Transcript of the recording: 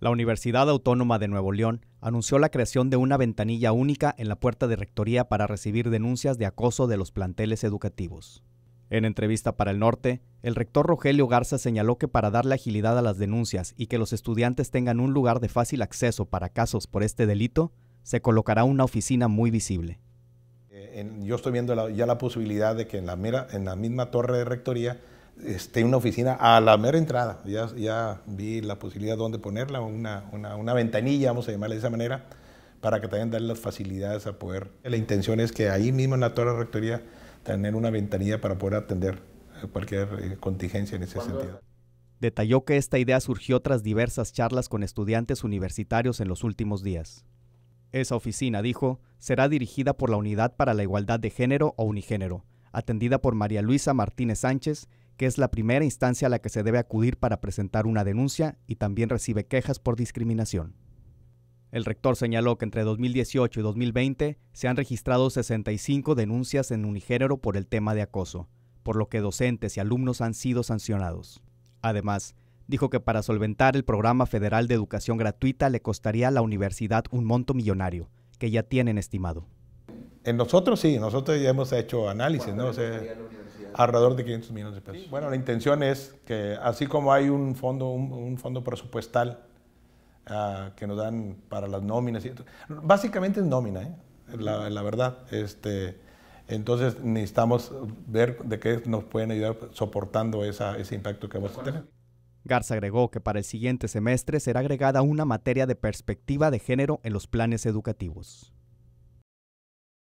La Universidad Autónoma de Nuevo León anunció la creación de una ventanilla única en la puerta de rectoría para recibir denuncias de acoso de los planteles educativos. En entrevista para el Norte, el rector Rogelio Garza señaló que para darle agilidad a las denuncias y que los estudiantes tengan un lugar de fácil acceso para casos por este delito, se colocará una oficina muy visible. Eh, yo estoy viendo ya la posibilidad de que en la misma torre de rectoría este, una oficina a la mera entrada. Ya, vi la posibilidad de dónde ponerla, una, ventanilla, vamos a llamarla de esa manera, para que también darle las facilidades a poder. La intención es que ahí mismo en la Torre Rectoría tener una ventanilla para poder atender cualquier eh, contingencia en ese sentido. Detalló que esta idea surgió tras diversas charlas con estudiantes universitarios en los últimos días. Esa oficina, dijo, será dirigida por la Unidad para la Igualdad de Género o Unigénero, atendida por María Luisa Martínez Sánchez, que es la primera instancia a la que se debe acudir para presentar una denuncia y también recibe quejas por discriminación. El rector señaló que entre 2018 y 2020 se han registrado 65 denuncias en unigénero por el tema de acoso, por lo que docentes y alumnos han sido sancionados. Además, dijo que para solventar el programa federal de educación gratuita le costaría a la universidad un monto millonario, que ya tienen estimado. En nosotros sí, nosotros ya hemos hecho análisis, ¿no? Alrededor de 500 millones de pesos. Bueno, la intención es que así como hay un fondo, un, fondo presupuestal ah, que nos dan para las nóminas, y, básicamente es nómina, ¿eh? la, verdad. Este, entonces necesitamos ver de qué nos pueden ayudar soportando ese impacto que vamos a tener. Garza agregó que para el siguiente semestre será agregada una materia de perspectiva de género en los planes educativos.